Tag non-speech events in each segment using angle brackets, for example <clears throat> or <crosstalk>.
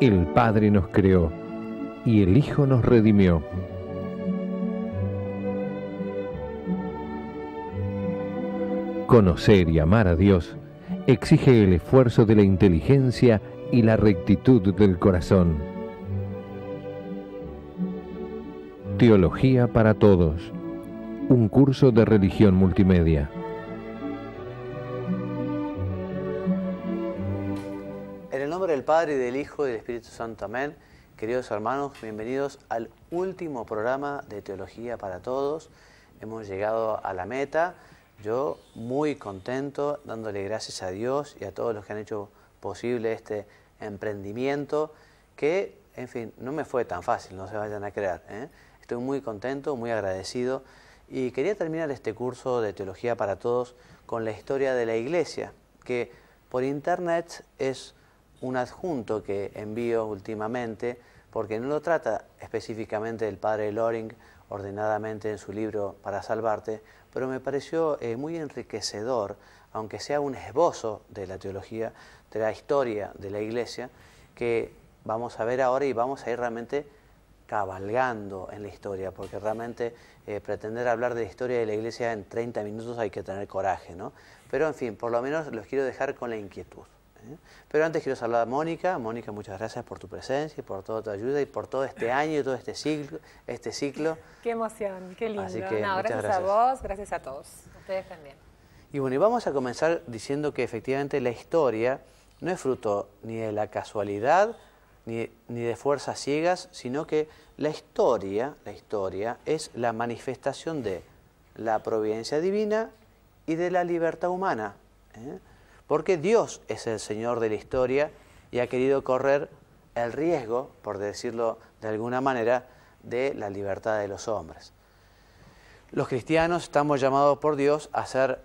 El Padre nos creó y el Hijo nos redimió. Conocer y amar a Dios exige el esfuerzo de la inteligencia y la rectitud del corazón. Teología para Todos. Un curso de religión multimedia. Padre, del Hijo y del Espíritu Santo. Amén. Queridos hermanos, bienvenidos al último programa de Teología para Todos. Hemos llegado a la meta. Yo muy contento, dándole gracias a Dios y a todos los que han hecho posible este emprendimiento, que, en fin, no me fue tan fácil, no se vayan a creer. ¿eh? Estoy muy contento, muy agradecido. Y quería terminar este curso de Teología para Todos con la historia de la Iglesia, que por internet es un adjunto que envío últimamente, porque no lo trata específicamente el padre Loring ordenadamente en su libro Para Salvarte, pero me pareció eh, muy enriquecedor, aunque sea un esbozo de la teología, de la historia de la iglesia, que vamos a ver ahora y vamos a ir realmente cabalgando en la historia, porque realmente eh, pretender hablar de la historia de la iglesia en 30 minutos hay que tener coraje, ¿no? Pero en fin, por lo menos los quiero dejar con la inquietud. ¿eh? Pero antes quiero saludar a Mónica. Mónica, muchas gracias por tu presencia y por toda tu ayuda y por todo este año y todo este ciclo. Este ciclo. Qué emoción, qué lindo. gracias, a vos, gracias a todos. ustedes también. Y bueno, y vamos a comenzar diciendo que efectivamente la historia no es fruto ni de la casualidad ni, ni de fuerzas ciegas, sino que la historia, la historia es la manifestación de la providencia divina y de la libertad humana. ¿eh? porque Dios es el Señor de la historia y ha querido correr el riesgo, por decirlo de alguna manera, de la libertad de los hombres. Los cristianos estamos llamados por Dios a ser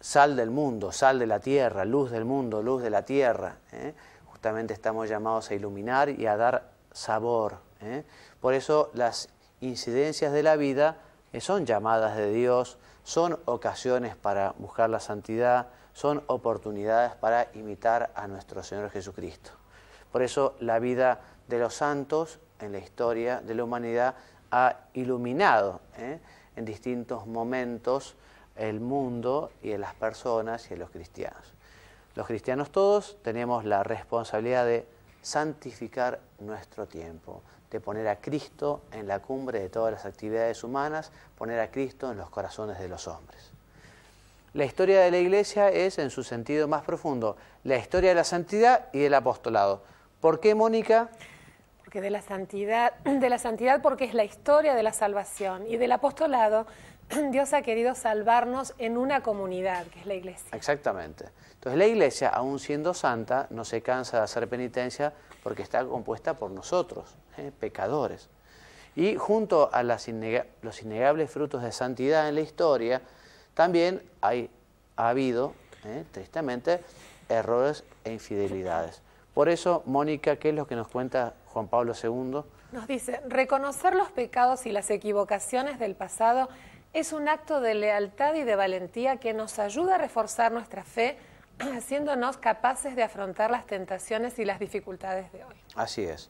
sal del mundo, sal de la tierra, luz del mundo, luz de la tierra. ¿eh? Justamente estamos llamados a iluminar y a dar sabor. ¿eh? Por eso las incidencias de la vida son llamadas de Dios, son ocasiones para buscar la santidad, son oportunidades para imitar a nuestro Señor Jesucristo. Por eso la vida de los santos en la historia de la humanidad ha iluminado ¿eh? en distintos momentos el mundo y en las personas y en los cristianos. Los cristianos todos tenemos la responsabilidad de santificar nuestro tiempo, de poner a Cristo en la cumbre de todas las actividades humanas, poner a Cristo en los corazones de los hombres. La historia de la Iglesia es, en su sentido más profundo, la historia de la santidad y del apostolado. ¿Por qué, Mónica? Porque de la santidad, de la santidad porque es la historia de la salvación y del apostolado Dios ha querido salvarnos en una comunidad, que es la iglesia. Exactamente. Entonces la iglesia, aún siendo santa, no se cansa de hacer penitencia porque está compuesta por nosotros, ¿eh? pecadores. Y junto a las los innegables frutos de santidad en la historia, también ha habido, eh, tristemente, errores e infidelidades. Por eso, Mónica, ¿qué es lo que nos cuenta Juan Pablo II? Nos dice, reconocer los pecados y las equivocaciones del pasado es un acto de lealtad y de valentía que nos ayuda a reforzar nuestra fe, <clears throat> haciéndonos capaces de afrontar las tentaciones y las dificultades de hoy. Así es.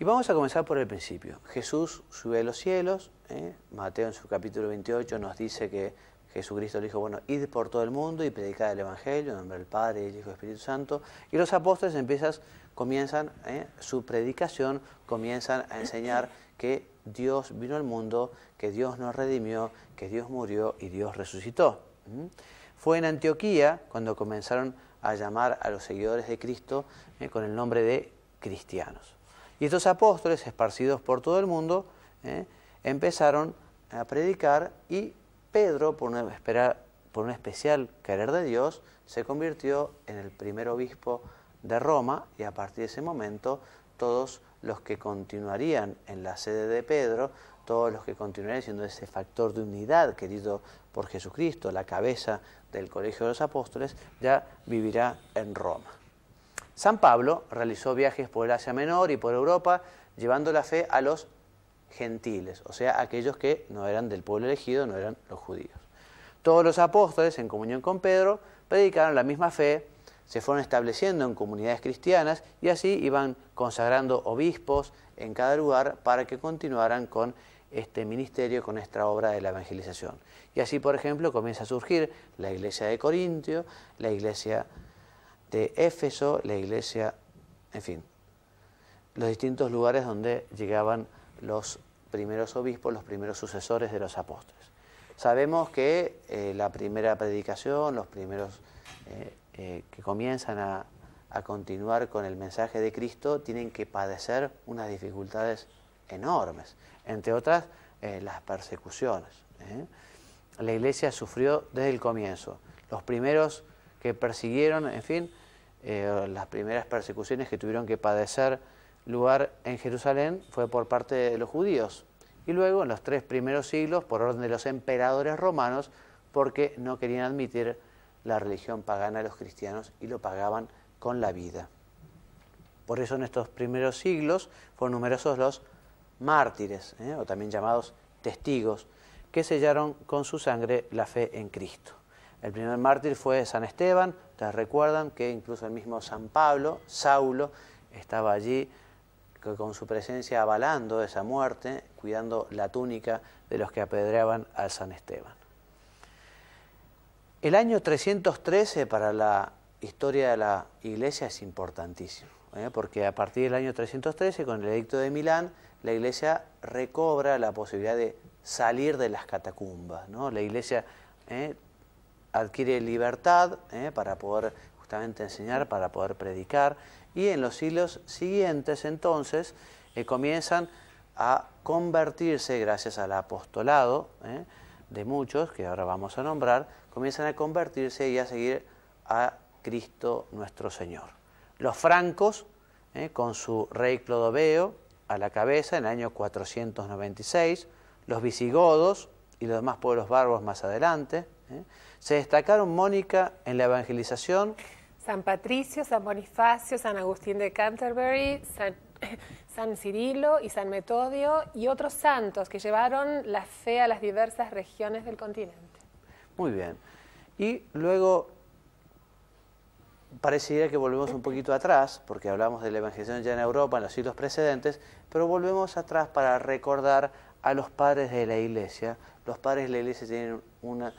Y vamos a comenzar por el principio. Jesús sube a los cielos, eh, Mateo en su capítulo 28 nos dice que Jesucristo le dijo, bueno, id por todo el mundo y predicad el Evangelio, en nombre del Padre, el Hijo y del Espíritu Santo. Y los apóstoles comienzan eh, su predicación, comienzan a enseñar que Dios vino al mundo, que Dios nos redimió, que Dios murió y Dios resucitó. ¿Mm? Fue en Antioquía cuando comenzaron a llamar a los seguidores de Cristo eh, con el nombre de cristianos. Y estos apóstoles, esparcidos por todo el mundo, eh, empezaron a predicar y Pedro, por un especial querer de Dios, se convirtió en el primer obispo de Roma y a partir de ese momento todos los que continuarían en la sede de Pedro, todos los que continuarían siendo ese factor de unidad querido por Jesucristo, la cabeza del Colegio de los Apóstoles, ya vivirá en Roma. San Pablo realizó viajes por Asia Menor y por Europa, llevando la fe a los gentiles, o sea, aquellos que no eran del pueblo elegido, no eran los judíos. Todos los apóstoles, en comunión con Pedro, predicaron la misma fe, se fueron estableciendo en comunidades cristianas y así iban consagrando obispos en cada lugar para que continuaran con este ministerio, con esta obra de la evangelización. Y así, por ejemplo, comienza a surgir la iglesia de Corintio, la iglesia de Éfeso, la iglesia, en fin, los distintos lugares donde llegaban los primeros obispos, los primeros sucesores de los apóstoles. Sabemos que eh, la primera predicación, los primeros eh, eh, que comienzan a, continuar con el mensaje de Cristo, tienen que padecer unas dificultades enormes, entre otras las persecuciones. La iglesia sufrió desde el comienzo. Los primeros que persiguieron, en fin, las primeras persecuciones que tuvieron que padecer lugar en Jerusalén fue por parte de los judíos y luego en los tres primeros siglos por orden de los emperadores romanos porque no querían admitir la religión pagana de los cristianos y lo pagaban con la vida. Por eso en estos primeros siglos fueron numerosos los mártires, ¿eh? o también llamados testigos, que sellaron con su sangre la fe en Cristo. El primer mártir fue San Esteban, ustedes recuerdan que incluso el mismo San Pablo, Saulo, estaba allí con su presencia avalando esa muerte, cuidando la túnica de los que apedreaban al San Esteban. El año 313 para la historia de la Iglesia es importantísimo, ¿eh? porque a partir del año 313, con el edicto de Milán, la Iglesia recobra la posibilidad de salir de las catacumbas. La Iglesia ¿eh? adquiere libertad ¿eh? para poder justamente enseñar, para poder predicar y en los siglos siguientes entonces eh, comienzan a convertirse, gracias al apostolado eh, de muchos, que ahora vamos a nombrar, comienzan a convertirse y a seguir a Cristo nuestro Señor. Los francos, eh, con su rey Clodoveo a la cabeza en el año 496, los visigodos y los demás pueblos bárbaros más adelante, se destacaron Mónica en la evangelización San Patricio, San Bonifacio, San Agustín de Canterbury, <coughs> San, Cirilo y San Metodio y otros santos que llevaron la fe a las diversas regiones del continente. Muy bien. Y luego parecería que volvemos un poquito atrás, porque hablamos de la evangelización ya en Europa en los siglos precedentes, pero volvemos atrás para recordar a los padres de la iglesia. Los padres de la iglesia tienen una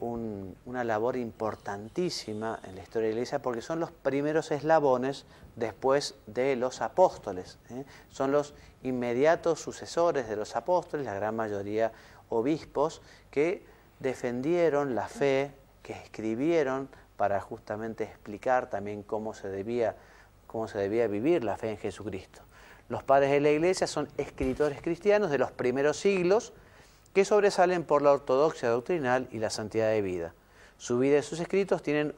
una labor importantísima en la historia de la Iglesia porque son los primeros eslabones después de los apóstoles. ¿eh? Son los inmediatos sucesores de los apóstoles, la gran mayoría obispos, que defendieron la fe, que escribieron para justamente explicar también cómo se debía, cómo se debía vivir la fe en Jesucristo. Los padres de la Iglesia son escritores cristianos de los primeros siglos, que sobresalen por la ortodoxia doctrinal y la santidad de vida. Su vida y sus escritos tienen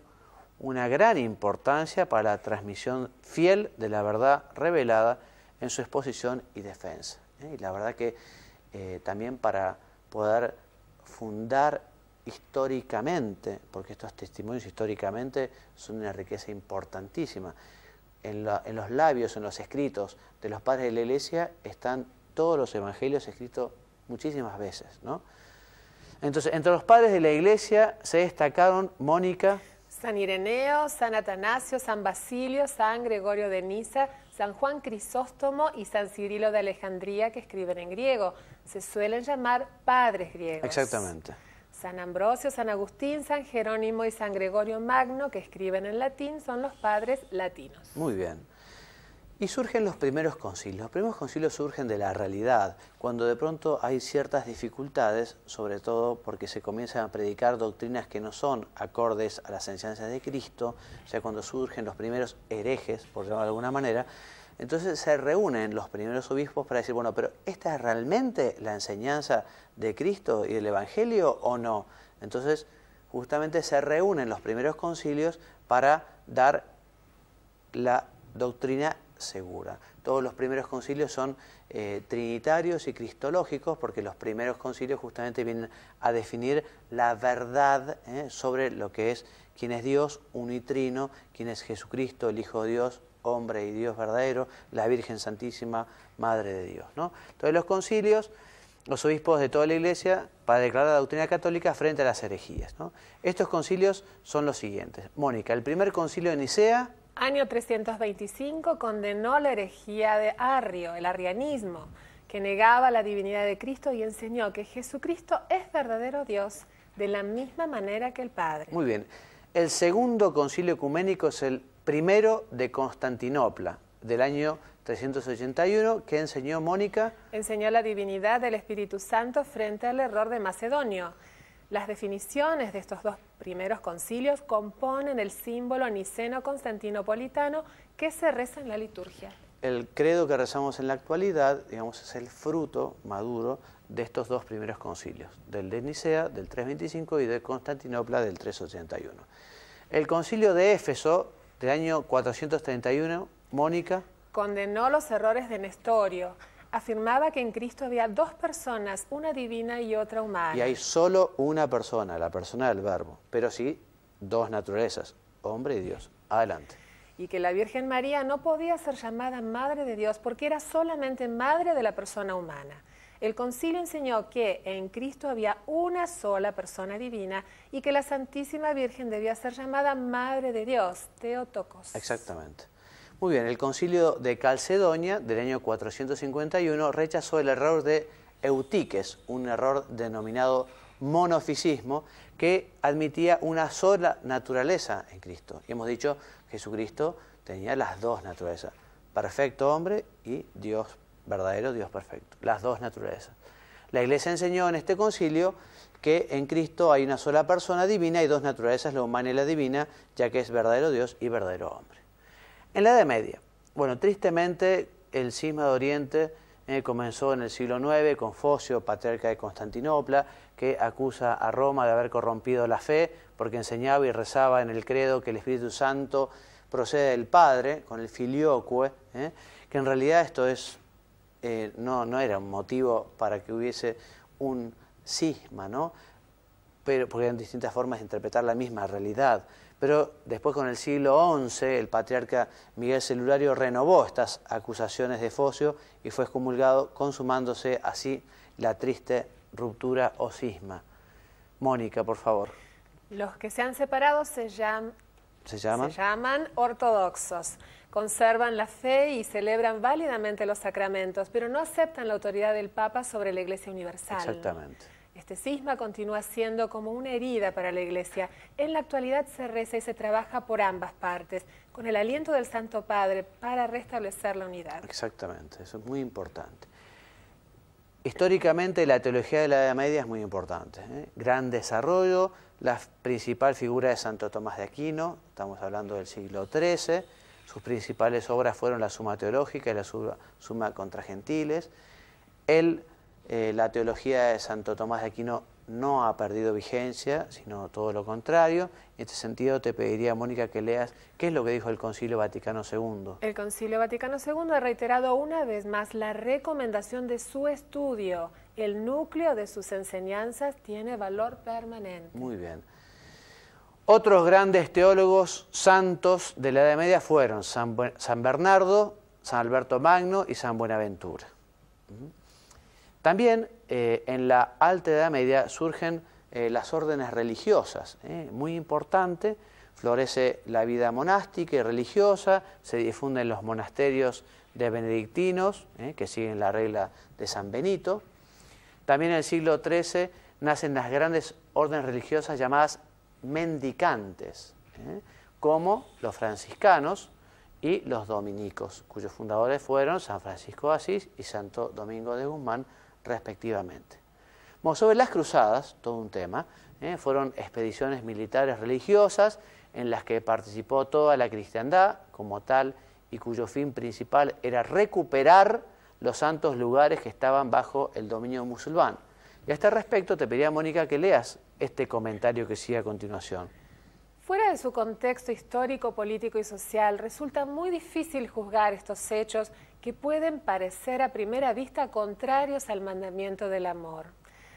una gran importancia para la transmisión fiel de la verdad revelada en su exposición y defensa. ¿eh? Y la verdad que eh, también para poder fundar históricamente, porque estos testimonios históricamente son una riqueza importantísima. En, en, los labios, en los escritos de los padres de la iglesia, están todos los evangelios escritos muchísimas veces. ¿no? Entonces, entre los padres de la iglesia se destacaron Mónica. San Ireneo, San Atanasio, San Basilio, San Gregorio de Niza, San Juan Crisóstomo y San Cirilo de Alejandría, que escriben en griego. Se suelen llamar padres griegos. Exactamente. San Ambrosio, San Agustín, San Jerónimo y San Gregorio Magno, que escriben en latín, son los padres latinos. Muy bien. Y surgen los primeros concilios. Los primeros concilios surgen de la realidad, cuando de pronto hay ciertas dificultades, sobre todo porque se comienzan a predicar doctrinas que no son acordes a las enseñanzas de Cristo, o sea, cuando surgen los primeros herejes, por llamarlo de alguna manera, entonces se reúnen los primeros obispos para decir, bueno, pero ¿esta es realmente la enseñanza de Cristo y del Evangelio o no? Entonces, justamente se reúnen los primeros concilios para dar la doctrina segura. Todos los primeros concilios son eh, trinitarios y cristológicos porque los primeros concilios justamente vienen a definir la verdad eh, sobre lo que es quién es Dios unitrino, quién es Jesucristo, el Hijo de Dios, hombre y Dios verdadero, la Virgen Santísima, Madre de Dios. ¿no? Entonces los concilios los obispos de toda la Iglesia para declarar la doctrina católica frente a las herejías. Estos concilios son los siguientes. Mónica, el primer concilio de Nicea, Año 325 condenó la herejía de Arrio, el arrianismo, que negaba la divinidad de Cristo y enseñó que Jesucristo es verdadero Dios de la misma manera que el Padre. Muy bien. El segundo concilio ecuménico es el primero de Constantinopla, del año 381, que enseñó Mónica. Enseñó la divinidad del Espíritu Santo frente al error de Macedonio las definiciones de estos dos primeros concilios componen el símbolo niceno-constantinopolitano que se reza en la liturgia. El credo que rezamos en la actualidad, digamos, es el fruto maduro de estos dos primeros concilios, del de Nicea, del 325, y de Constantinopla, del 381. El concilio de Éfeso, del año 431, Mónica... Condenó los errores de Nestorio, afirmaba que en Cristo había dos personas, una divina y otra humana. Y hay solo una persona, la persona del Verbo, pero sí dos naturalezas, hombre y Dios. Adelante. Y que la Virgen María no podía ser llamada Madre de Dios porque era solamente Madre de la persona humana. El concilio enseñó que en Cristo había una sola persona divina y que la Santísima Virgen debía ser llamada Madre de Dios, Teotocos. Exactamente. Muy bien, el concilio de Calcedonia del año 451 rechazó el error de Eutiques, un error denominado monofisismo que admitía una sola naturaleza en Cristo. Y hemos dicho, Jesucristo tenía las dos naturalezas, perfecto hombre y Dios verdadero, Dios perfecto, las dos naturalezas. La iglesia enseñó en este concilio que en Cristo hay una sola persona divina y dos naturalezas, la humana y la divina, ya que es verdadero Dios y verdadero hombre. En la Edad Media, bueno, tristemente el cisma de Oriente eh, comenzó en el siglo IX con Focio, patriarca de Constantinopla, que acusa a Roma de haber corrompido la fe porque enseñaba y rezaba en el credo que el Espíritu Santo procede del Padre, con el filioque, eh, que en realidad esto es, eh, no, no era un motivo para que hubiese un cisma, ¿no? Pero, porque eran distintas formas de interpretar la misma realidad. Pero después con el siglo XI el patriarca Miguel Celulario renovó estas acusaciones de Focio y fue excomulgado, consumándose así la triste ruptura o cisma. Mónica, por favor. Los que se han separado se, llaman, se llaman ortodoxos. Conservan la fe y celebran válidamente los sacramentos, pero no aceptan la autoridad del Papa sobre la Iglesia Universal. Exactamente. Este sisma continúa siendo como una herida para la Iglesia. En la actualidad se reza y se trabaja por ambas partes, con el aliento del Santo Padre para restablecer la unidad. Exactamente, eso es muy importante. Históricamente la teología de la Edad Media es muy importante. ¿eh? Gran desarrollo, la principal figura es Santo Tomás de Aquino, estamos hablando del siglo XIII, sus principales obras fueron la Suma Teológica y la Suma, Contra Gentiles. Eh, la teología de Santo Tomás de Aquino no ha perdido vigencia, sino todo lo contrario. En este sentido, te pediría, Mónica, que leas qué es lo que dijo el Concilio Vaticano II. El Concilio Vaticano II ha reiterado una vez más la recomendación de su estudio. El núcleo de sus enseñanzas tiene valor permanente. Muy bien. Otros grandes teólogos santos de la Edad Media fueron San, Bernardo, San Alberto Magno y San Buenaventura. También eh, en la Alta Edad Media surgen eh, las órdenes religiosas, eh, muy importante, florece la vida monástica y religiosa, se difunden los monasterios de benedictinos, que siguen la regla de San Benito. También en el siglo XIII nacen las grandes órdenes religiosas llamadas mendicantes, como los franciscanos, y los dominicos, cuyos fundadores fueron San Francisco de Asís y Santo Domingo de Guzmán, respectivamente. Bueno, sobre las cruzadas, todo un tema, ¿eh? fueron expediciones militares religiosas en las que participó toda la cristiandad como tal y cuyo fin principal era recuperar los santos lugares que estaban bajo el dominio musulmán. Y a este respecto te pedía Mónica, que leas este comentario que sigue a continuación. Fuera de su contexto histórico, político y social, resulta muy difícil juzgar estos hechos que pueden parecer a primera vista contrarios al mandamiento del amor.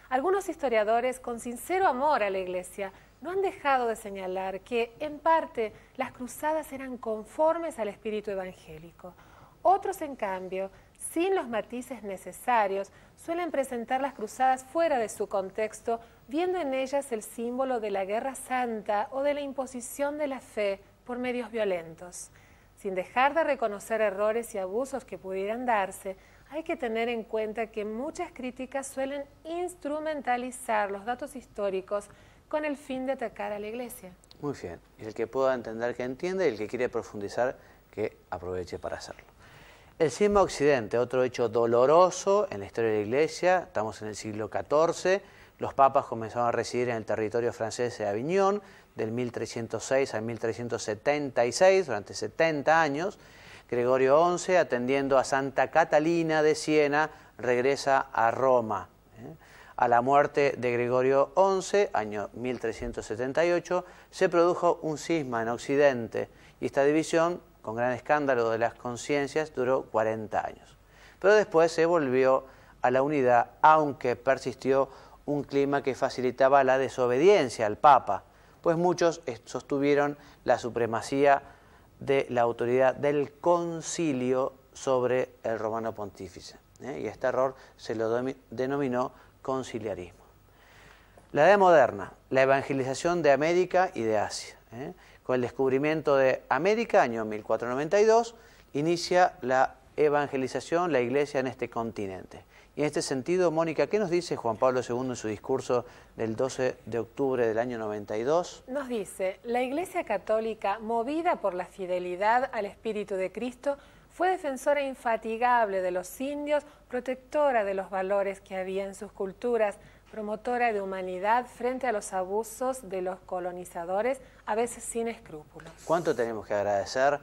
Algunos historiadores, con sincero amor a la Iglesia, no han dejado de señalar que, en parte, las cruzadas eran conformes al espíritu evangélico. Otros, en cambio, sin los matices necesarios, suelen presentar las cruzadas fuera de su contexto viendo en ellas el símbolo de la guerra santa o de la imposición de la fe por medios violentos. Sin dejar de reconocer errores y abusos que pudieran darse, hay que tener en cuenta que muchas críticas suelen instrumentalizar los datos históricos con el fin de atacar a la iglesia. Muy bien, el que pueda entender que entiende y el que quiere profundizar que aproveche para hacerlo. El cisma occidente, otro hecho doloroso en la historia de la iglesia, estamos en el siglo XIV, los papas comenzaron a residir en el territorio francés de Aviñón, del 1306 al 1376, durante 70 años. Gregorio XI, atendiendo a Santa Catalina de Siena, regresa a Roma. ¿eh? A la muerte de Gregorio XI, año 1378, se produjo un cisma en Occidente y esta división, con gran escándalo de las conciencias, duró 40 años. Pero después se volvió a la unidad, aunque persistió un clima que facilitaba la desobediencia al Papa, pues muchos sostuvieron la supremacía de la autoridad del concilio sobre el romano pontífice. ¿eh? Y este error se lo denominó conciliarismo. La edad moderna, la evangelización de América y de Asia. ¿eh? Con el descubrimiento de América, año 1492, inicia la evangelización, la iglesia en este continente en este sentido, Mónica, ¿qué nos dice Juan Pablo II en su discurso del 12 de octubre del año 92? Nos dice, la Iglesia Católica, movida por la fidelidad al Espíritu de Cristo, fue defensora infatigable de los indios, protectora de los valores que había en sus culturas, promotora de humanidad frente a los abusos de los colonizadores, a veces sin escrúpulos. ¿Cuánto tenemos que agradecer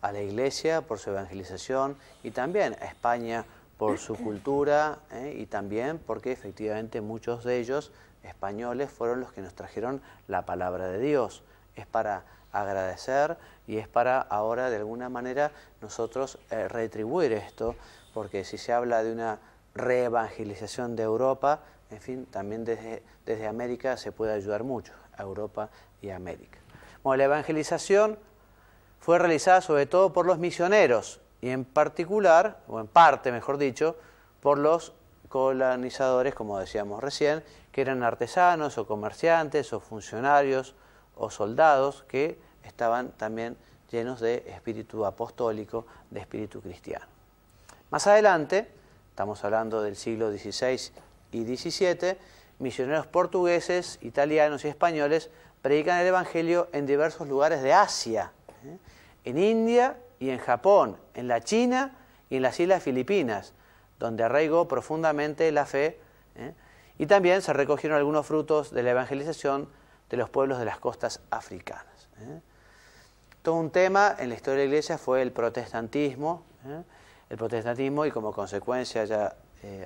a la Iglesia por su evangelización y también a España por su cultura ¿eh? y también porque efectivamente muchos de ellos españoles fueron los que nos trajeron la palabra de Dios. Es para agradecer y es para ahora de alguna manera nosotros eh, retribuir esto, porque si se habla de una reevangelización de Europa, en fin, también desde, América se puede ayudar mucho, a Europa y América. Bueno, la evangelización fue realizada sobre todo por los misioneros, y en particular, o en parte mejor dicho, por los colonizadores, como decíamos recién, que eran artesanos o comerciantes o funcionarios o soldados que estaban también llenos de espíritu apostólico, de espíritu cristiano. Más adelante, estamos hablando del siglo XVI y XVII, misioneros portugueses, italianos y españoles predican el Evangelio en diversos lugares de Asia, ¿eh? en India y en Japón, en la China y en las Islas Filipinas, donde arraigó profundamente la fe. ¿eh? Y también se recogieron algunos frutos de la evangelización de los pueblos de las costas africanas. ¿eh? Todo un tema en la historia de la Iglesia fue el protestantismo, ¿eh? el protestantismo y como consecuencia ya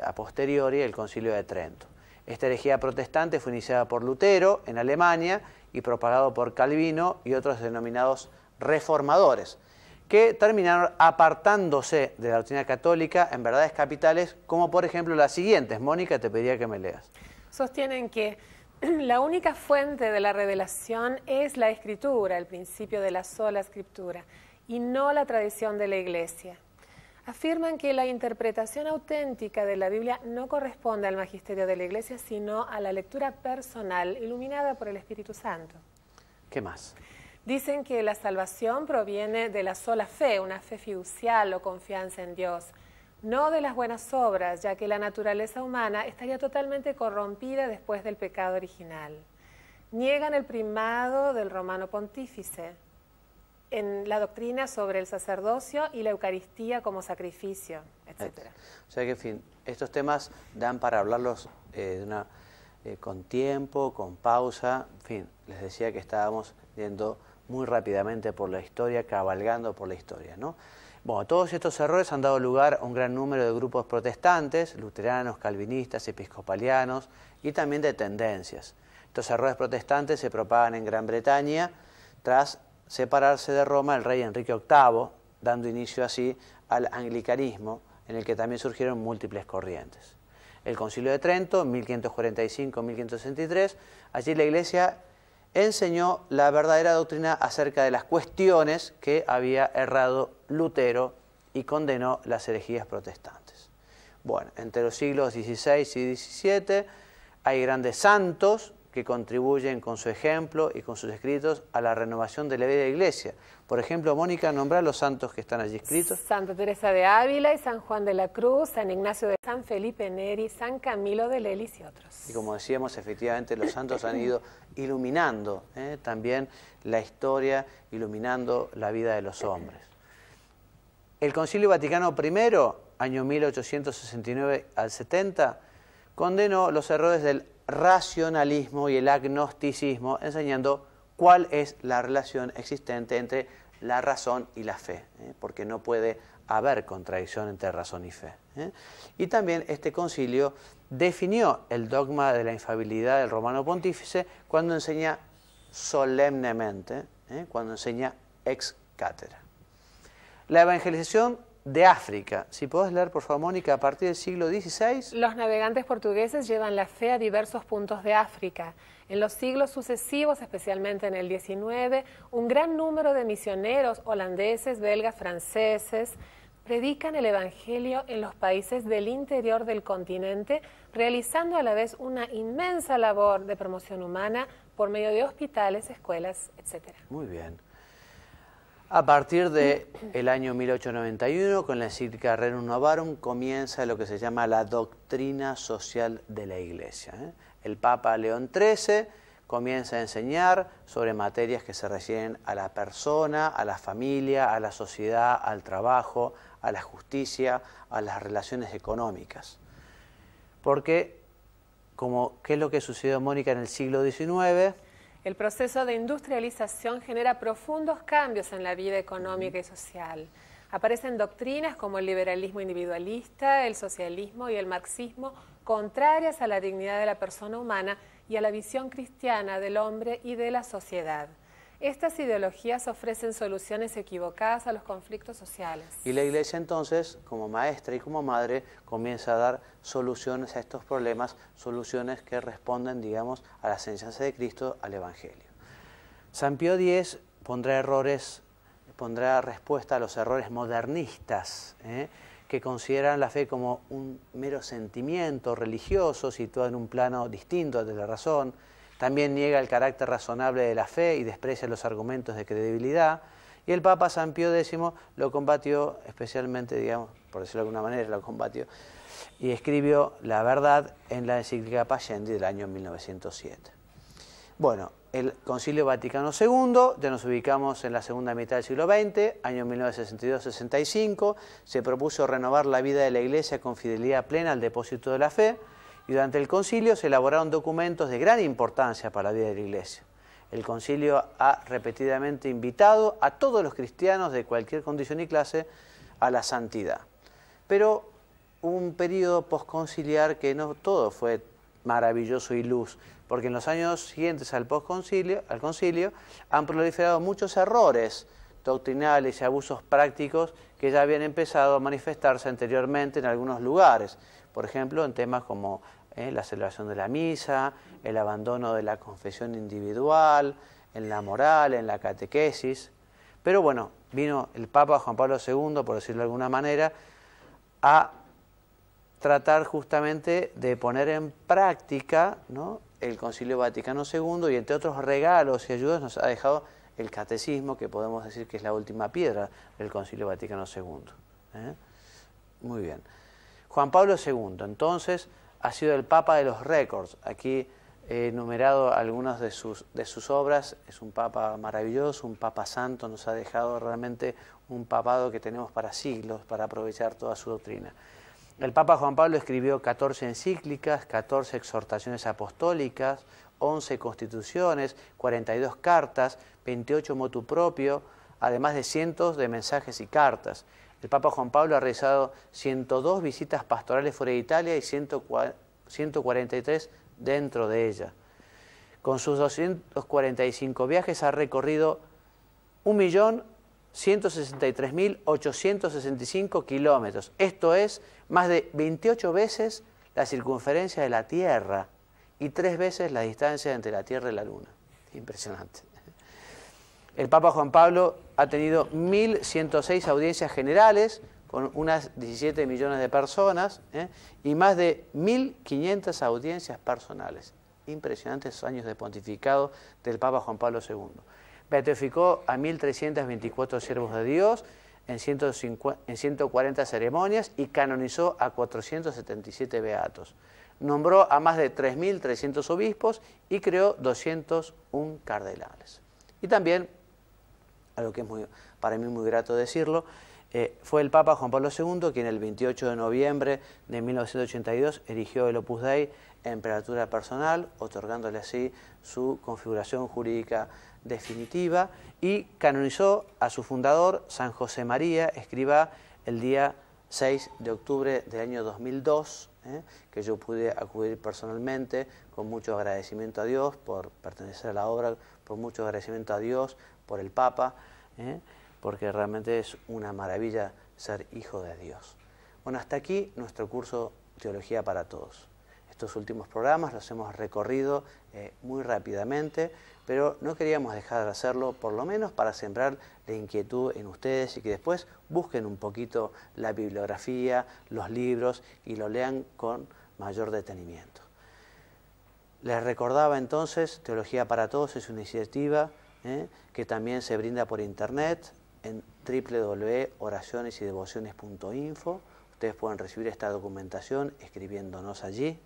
a posteriori el concilio de Trento. Esta herejía protestante fue iniciada por Lutero en Alemania y propagado por Calvino y otros denominados reformadores, que terminaron apartándose de la doctrina católica en verdades capitales, como por ejemplo las siguientes. Mónica, te pedía que me leas. Sostienen que <clears throat> la única fuente de la revelación es la escritura, el principio de la sola escritura, y no la tradición de la iglesia. Afirman que la interpretación auténtica de la Biblia no corresponde al magisterio de la iglesia, sino a la lectura personal iluminada por el Espíritu Santo. ¿Qué más? Dicen que la salvación proviene de la sola fe, una fe fiducial o confianza en Dios, no de las buenas obras, ya que la naturaleza humana estaría totalmente corrompida después del pecado original. Niegan el primado del romano pontífice en la doctrina sobre el sacerdocio y la Eucaristía como sacrificio, etc. O sea que, en fin, estos temas dan para hablarlos eh, eh, con tiempo, con pausa, en fin, les decía que estábamos viendo muy rápidamente por la historia, cabalgando por la historia. ¿no? Bueno, todos estos errores han dado lugar a un gran número de grupos protestantes, luteranos, calvinistas, episcopalianos y también de tendencias. Estos errores protestantes se propagan en Gran Bretaña tras separarse de Roma el rey Enrique VIII, dando inicio así al anglicanismo, en el que también surgieron múltiples corrientes. El Concilio de Trento, 1545-1563, allí la Iglesia enseñó la verdadera doctrina acerca de las cuestiones que había errado Lutero y condenó las herejías protestantes. Bueno, entre los siglos XVI y XVII hay grandes santos que contribuyen con su ejemplo y con sus escritos a la renovación de la vida de la iglesia. Por ejemplo, Mónica, nombra los santos que están allí escritos. Santa Teresa de Ávila y San Juan de la Cruz, San Ignacio de San Felipe Neri, San Camilo de Lelis y otros. Y como decíamos, efectivamente los santos han ido iluminando ¿eh? también la historia, iluminando la vida de los hombres. El Concilio Vaticano I, año 1869 al 70, condenó los errores del racionalismo y el agnosticismo, enseñando cuál es la relación existente entre la razón y la fe, ¿eh? porque no puede haber contradicción entre razón y fe. ¿eh? Y también este concilio definió el dogma de la infabilidad del romano pontífice cuando enseña solemnemente, ¿eh? cuando enseña ex cátedra. La evangelización de África. Si podés leer, por favor, Mónica, a partir del siglo XVI. Los navegantes portugueses llevan la fe a diversos puntos de África. En los siglos sucesivos, especialmente en el XIX, un gran número de misioneros holandeses, belgas, franceses, predican el Evangelio en los países del interior del continente, realizando a la vez una inmensa labor de promoción humana por medio de hospitales, escuelas, etc. Muy bien. A partir del el año 1891, con la encíclica Renum Novarum, comienza lo que se llama la doctrina social de la Iglesia. ¿eh? El Papa León XIII comienza a enseñar sobre materias que se refieren a la persona, a la familia, a la sociedad, al trabajo, a la justicia, a las relaciones económicas. Porque, como, ¿qué es lo que sucedió, Mónica, en el siglo XIX? El proceso de industrialización genera profundos cambios en la vida económica y social. Aparecen doctrinas como el liberalismo individualista, el socialismo y el marxismo contrarias a la dignidad de la persona humana y a la visión cristiana del hombre y de la sociedad. Estas ideologías ofrecen soluciones equivocadas a los conflictos sociales. Y la Iglesia entonces, como maestra y como madre, comienza a dar soluciones a estos problemas, soluciones que responden, digamos, a la enseñanza de Cristo, al Evangelio. San Pío X pondrá errores, pondrá respuesta a los errores modernistas, ¿eh? que consideran la fe como un mero sentimiento religioso situado en un plano distinto de la razón también niega el carácter razonable de la fe y desprecia los argumentos de credibilidad. Y el Papa San Pío X lo combatió especialmente, digamos, por decirlo de alguna manera, lo combatió, y escribió La verdad en la encíclica Pacendi del año 1907. Bueno, el Concilio Vaticano II, ya nos ubicamos en la segunda mitad del siglo XX, año 1962-65, se propuso renovar la vida de la Iglesia con fidelidad plena al depósito de la fe, y durante el concilio se elaboraron documentos de gran importancia para la vida de la Iglesia. El concilio ha repetidamente invitado a todos los cristianos de cualquier condición y clase a la santidad. Pero un periodo posconciliar que no todo fue maravilloso y luz, porque en los años siguientes al posconcilio, al concilio, han proliferado muchos errores doctrinales y abusos prácticos que ya habían empezado a manifestarse anteriormente en algunos lugares, por ejemplo, en temas como ¿eh? la celebración de la misa, el abandono de la confesión individual, en la moral, en la catequesis. Pero bueno, vino el Papa Juan Pablo II, por decirlo de alguna manera, a tratar justamente de poner en práctica ¿no? el Concilio Vaticano II y entre otros regalos y ayudas nos ha dejado el catecismo, que podemos decir que es la última piedra del Concilio Vaticano II. ¿eh? Muy bien. Juan Pablo II, entonces, ha sido el papa de los récords. Aquí he enumerado algunas de sus, de sus obras. Es un papa maravilloso, un papa santo, nos ha dejado realmente un papado que tenemos para siglos, para aprovechar toda su doctrina. El Papa Juan Pablo escribió 14 encíclicas, 14 exhortaciones apostólicas, 11 constituciones, 42 cartas, 28 motu propio, además de cientos de mensajes y cartas. El Papa Juan Pablo ha realizado 102 visitas pastorales fuera de Italia y 143 dentro de ella. Con sus 245 viajes ha recorrido 1.163.865 kilómetros. Esto es más de 28 veces la circunferencia de la Tierra y tres veces la distancia entre la Tierra y la Luna. Impresionante. El Papa Juan Pablo ha tenido 1.106 audiencias generales con unas 17 millones de personas ¿eh? y más de 1.500 audiencias personales. Impresionantes años de pontificado del Papa Juan Pablo II. Beatificó a 1.324 siervos de Dios en, en 140 ceremonias y canonizó a 477 beatos. Nombró a más de 3.300 obispos y creó 201 cardenales. Y también algo que es para mí muy grato decirlo, eh, fue el Papa Juan Pablo II quien el 28 de noviembre de 1982 erigió el Opus Dei en prelatura personal, otorgándole así su configuración jurídica definitiva y canonizó a su fundador, San José María, escriba el día 6 de octubre del año 2002, eh, que yo pude acudir personalmente con mucho agradecimiento a Dios por pertenecer a la obra, por mucho agradecimiento a Dios por el Papa, ¿eh? porque realmente es una maravilla ser hijo de Dios. Bueno, hasta aquí nuestro curso Teología para Todos. Estos últimos programas los hemos recorrido eh, muy rápidamente, pero no queríamos dejar de hacerlo, por lo menos para sembrar la inquietud en ustedes y que después busquen un poquito la bibliografía, los libros y lo lean con mayor detenimiento. Les recordaba entonces, Teología para Todos es una iniciativa ¿eh? que también se brinda por internet en www.oracionesydevociones.info. Ustedes pueden recibir esta documentación escribiéndonos allí.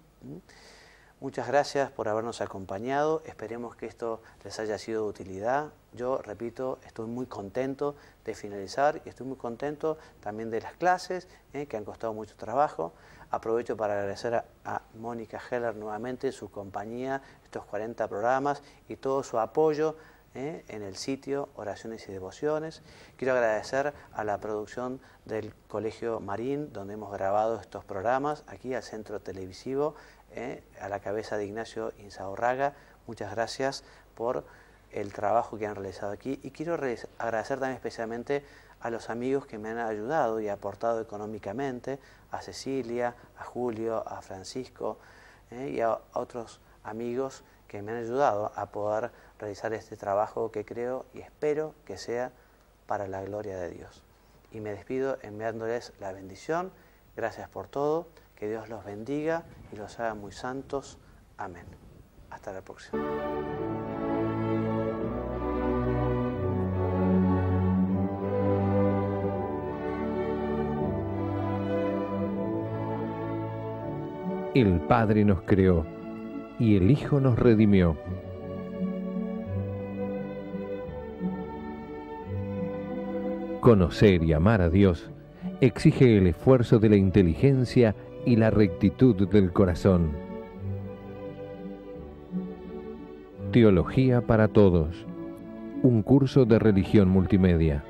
Muchas gracias por habernos acompañado. Esperemos que esto les haya sido de utilidad. Yo, repito, estoy muy contento de finalizar y estoy muy contento también de las clases ¿eh? que han costado mucho trabajo. Aprovecho para agradecer a, a Mónica Heller nuevamente su compañía, estos 40 programas y todo su apoyo ¿eh? en el sitio Oraciones y Devociones. Quiero agradecer a la producción del Colegio Marín, donde hemos grabado estos programas, aquí al centro televisivo, ¿eh? a la cabeza de Ignacio Insaurraga. Muchas gracias por el trabajo que han realizado aquí y quiero agradecer también especialmente a los amigos que me han ayudado y aportado económicamente, a Cecilia, a Julio, a Francisco ¿eh? y a otros amigos que me han ayudado a poder realizar este trabajo que creo y espero que sea para la gloria de Dios. Y me despido enviándoles la bendición. Gracias por todo. Que Dios los bendiga y los haga muy santos. Amén. Hasta la próxima. El Padre nos creó y el Hijo nos redimió. Conocer y amar a Dios exige el esfuerzo de la inteligencia y la rectitud del corazón. Teología para Todos. Un curso de religión multimedia.